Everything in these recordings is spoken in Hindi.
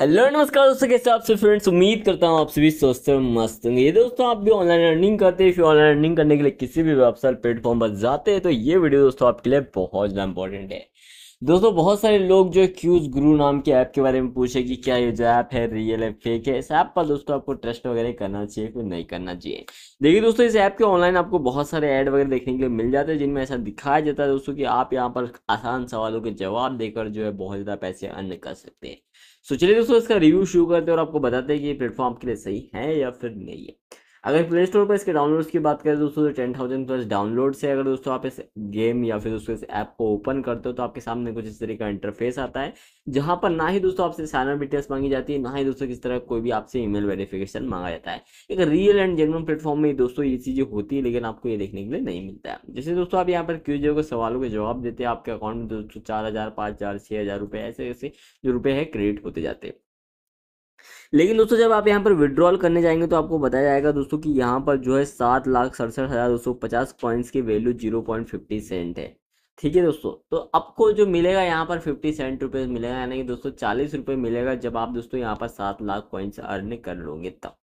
हेलो नमस्कार दोस्तों कैसे आप फ्रेंड्स उम्मीद करता हूँ आप सभी स्वस्थ और मस्त होंगे दोस्तों आप भी ऑनलाइन अर्निंग करते हैं फिर ऑनलाइन अर्निंग करने के लिए किसी भी वेबसाइट प्लेटफॉर्म पर जाते हैं तो ये वीडियो दोस्तों आपके लिए बहुत ज़्यादा इंपॉर्टेंट है दोस्तों बहुत सारे लोग जो क्यूज गुरु नाम के ऐप के बारे में पूछे कि क्या ये जो ऐप है रियल है फेक है इस ऐप पर दोस्तों आपको ट्रस्ट वगैरह करना चाहिए कि नहीं करना चाहिए देखिए दोस्तों इस ऐप के ऑनलाइन आपको बहुत सारे ऐड वगैरह देखने के लिए मिल जाते हैं जिनमें ऐसा दिखाया जाता है दोस्तों की आप यहाँ पर आसान सवालों के जवाब देकर जो है बहुत ज़्यादा पैसे अर्न कर सकते हैं सो चलिए दोस्तों इसका रिव्यू शुरू करते हैं और आपको बताते हैं कि ये प्लेटफॉर्म के लिए सही है या फिर नहीं है अगर प्ले स्टोर पर इसके डाउनलोड्स की बात करें दोस्तों तो टेन थाउजेंड प्लस डाउनलोड्स है अगर दोस्तों आप इस गेम या फिर दोस्तों इस ऐप को ओपन करते हो तो आपके सामने कुछ इस तरीके का इंटरफेस आता है जहां पर ना ही दोस्तों आपसे साइन अप डिटेल्स मांगी जाती है ना ही दोस्तों किस तरह कोई भी आपसे ईमेल वेरिफिकेशन मांगा जाता है एक रियल एंड जेनुअन प्लेटफॉर्म में दोस्तों ये चीजें होती है लेकिन आपको ये देखने के लिए नहीं मिलता है जैसे दोस्तों आप यहाँ पर क्यूजे को सवालों के जवाब देते हैं आपके अकाउंट में दोस्तों चार हज़ार पाँच हज़ार छः हज़ार रुपये ऐसे ऐसे जो रुपये है क्रेडिट होते जाते हैं लेकिन दोस्तों जब आप यहाँ पर विड्रॉल करने जाएंगे तो आपको बताया जाएगा दोस्तों कि यहाँ पर जो है सात लाख सड़सठ हज़ार दो सौ पचास पॉइंट्स की value zero point fifty cent है ठीक है दोस्तों तो आपको जो मिलेगा यहाँ पर फिफ्टी सेंट रुपये मिलेगा यानी कि दोस्तों चालीस रुपये मिलेगा जब आप दोस्तों यहाँ पर सात लाख पॉइंट्स अर्न कर लोगे तब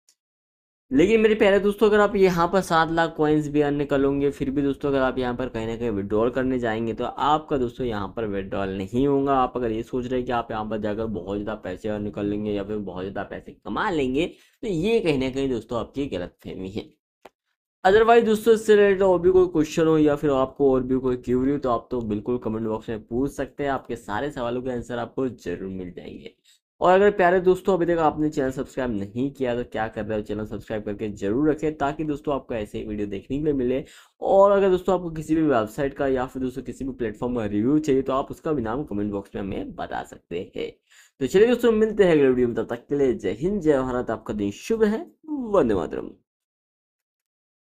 लेकिन मेरे प्यारे दोस्तों अगर आप यहाँ पर सात लाख कॉइन्स भी अर्न कर लोगे फिर भी दोस्तों अगर आप यहाँ पर कहीं ना कहीं विड्रॉल करने जाएंगे तो आपका दोस्तों यहाँ पर विड्रॉल नहीं होगा आप अगर ये सोच रहे हैं कि आप यहाँ पर जाकर बहुत ज़्यादा पैसे अर्न कर लेंगे या फिर बहुत ज़्यादा पैसे कमा लेंगे तो ये कहीं ना कहीं दोस्तों आपकी गलत है अदरवाइज दोस्तों इससे रिलेटेड और भी कोई क्वेश्चन हो या फिर आपको और भी कोई क्यूरी हो तो आप तो बिल्कुल कमेंट बॉक्स में पूछ सकते हैं आपके सारे सवालों के आंसर आपको जरूर मिल जाएंगे और अगर प्यारे दोस्तों अभी तक आपने चैनल सब्सक्राइब नहीं किया तो क्या कर रहे हो चैनल सब्सक्राइब करके जरूर रखें ताकि दोस्तों आपको ऐसे ही वीडियो देखने के लिए मिले और अगर दोस्तों आपको किसी भी वेबसाइट का या फिर दोस्तों किसी भी प्लेटफॉर्म का रिव्यू चाहिए तो आप उसका भी नाम कमेंट बॉक्स में हमें बता सकते हैं तो चलिए दोस्तों मिलते हैं अगले वीडियो में तब तक के लिए जय हिंद जय भारत आपका दिन शुभ है वंदे मातरम